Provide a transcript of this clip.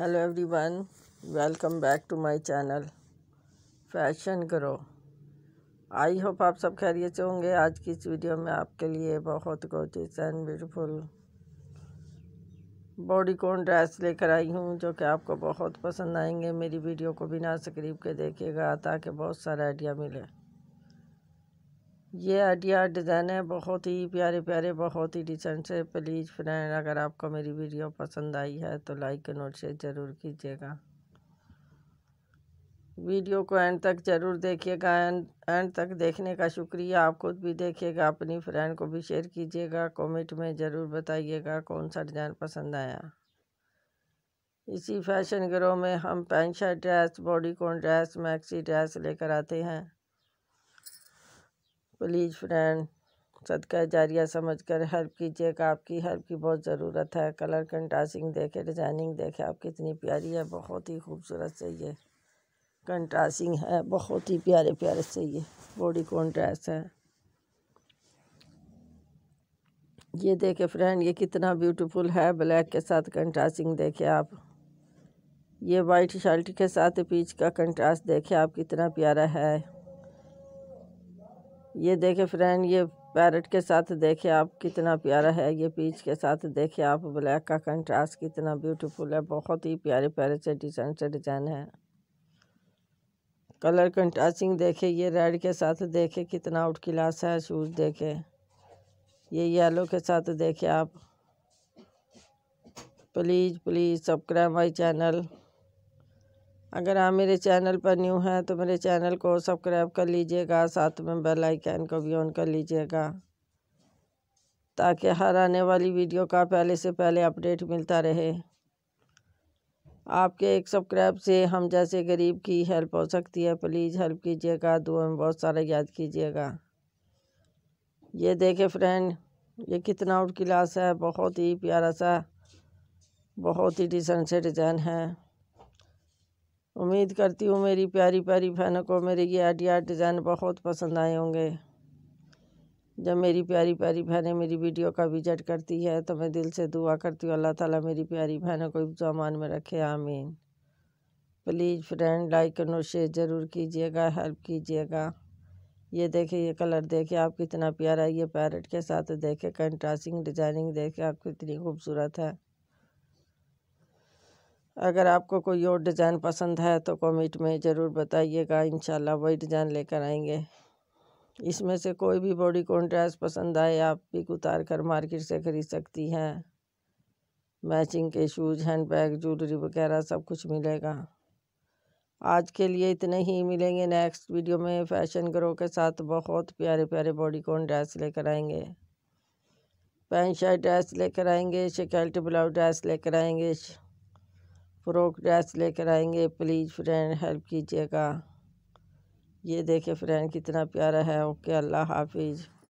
hello everyone welcome back to my channel fashion करो I hope आप सब खैरियत से होंगे आज की इस वीडियो में आपके लिए बहुत gorgeous and beautiful body dress लेकर आई हूँ जो कि आपको बहुत पसंद आएंगे मेरी वीडियो को बिना स्क्रीप के देखिएगा ताकि बहुत सारा आइडिया मिले ये आइडिया डिज़ाइन है बहुत ही प्यारे प्यारे बहुत ही डिसेंट से प्लीज़ फ्रेंड अगर आपको मेरी वीडियो पसंद आई है तो लाइक और शेयर ज़रूर कीजिएगा वीडियो को एंड तक ज़रूर देखिएगा एंड एंड तक देखने का शुक्रिया आप खुद भी देखिएगा अपनी फ्रेंड को भी शेयर कीजिएगा कमेंट में ज़रूर बताइएगा कौन सा डिज़ाइन पसंद आया इसी फैशन ग्रो में हम pant shirt dress bodycon dress maxi dress लेकर आते हैं प्लीज़ फ्रेंड सदका जारिया समझकर हेल्प कीजिएगा आपकी हेल्प की बहुत ज़रूरत है कलर कंट्रास्टिंग देखे डिज़ाइनिंग देखे आप कितनी प्यारी है बहुत ही खूबसूरत से ये कंट्रास्टिंग है बहुत ही प्यारे प्यारे से ये बॉडी कॉन्ट्रास्ट है ये देखे फ्रेंड ये कितना ब्यूटीफुल है ब्लैक के साथ कंट्रास्टिंग देखे आप ये वाइट शर्ट के साथ पीच का कंट्रास्ट देखे आप कितना प्यारा है ये देखे फ्रेंड ये पैरट के साथ देखे आप कितना प्यारा है ये पीच के साथ देखे आप ब्लैक का कंट्रास्ट कितना ब्यूटीफुल है बहुत ही प्यारे प्यारे से डिजाइन से डिजाइन है कलर कंट्रास्टिंग देखे ये रेड के साथ देखे कितना आउट क्लास है शूज़ देखे ये येलो के साथ देखे आप please please subscribe my channel अगर आप मेरे चैनल पर न्यू हैं तो मेरे चैनल को सब्सक्राइब कर लीजिएगा साथ में बेल आइकन को भी ऑन कर लीजिएगा ताकि हर आने वाली वीडियो का पहले से पहले अपडेट मिलता रहे आपके एक सब्सक्राइब से हम जैसे गरीब की हेल्प हो सकती है प्लीज़ हेल्प कीजिएगा दुआ में बहुत सारा याद कीजिएगा ये देखे फ्रेंड ये कितना आउट क्लास है बहुत ही प्यारा सा बहुत ही डिसेंट से डिज़ाइन है उम्मीद करती हूँ मेरी प्यारी प्यारी बहनों को मेरे ये आइडिया डिज़ाइन बहुत पसंद आए होंगे जब मेरी प्यारी प्यारी बहनें मेरी वीडियो का विजिट करती है तो मैं दिल से दुआ करती हूँ अल्लाह ताला मेरी प्यारी बहनों को इब्जामान में रखे आमीन प्लीज़ फ्रेंड लाइक और शेयर ज़रूर कीजिएगा हेल्प कीजिएगा ये देखे ये कलर देखे आप कितना प्यारा है ये पैरट के साथ देखे कंट्रास्टिंग डिजाइनिंग देखे आप कितनी खूबसूरत है अगर आपको कोई और डिज़ाइन पसंद है तो कमेंट में ज़रूर बताइएगा इन वही डिज़ाइन लेकर आएंगे इसमें से कोई भी बॉडी कॉन्ट्रास्ट पसंद आए आप पिक उतार कर मार्केट से ख़रीद सकती हैं मैचिंग के शूज़ हैंड बैग ज्वेलरी वगैरह सब कुछ मिलेगा आज के लिए इतने ही मिलेंगे नेक्स्ट वीडियो में फैशन ग्रो के साथ बहुत प्यारे प्यारे बॉडी कॉन ड्रेस लेकर आएंगे पैंट शर्ट ड्रेस लेकर आएंगे शिकल्ट ब्लाउज ड्रेस लेकर आएंगे प्रोग्रेस ड्रेस लेकर आएंगे प्लीज़ फ्रेंड हेल्प कीजिएगा ये देखे फ्रेंड कितना प्यारा है ओके अल्लाह हाफिज़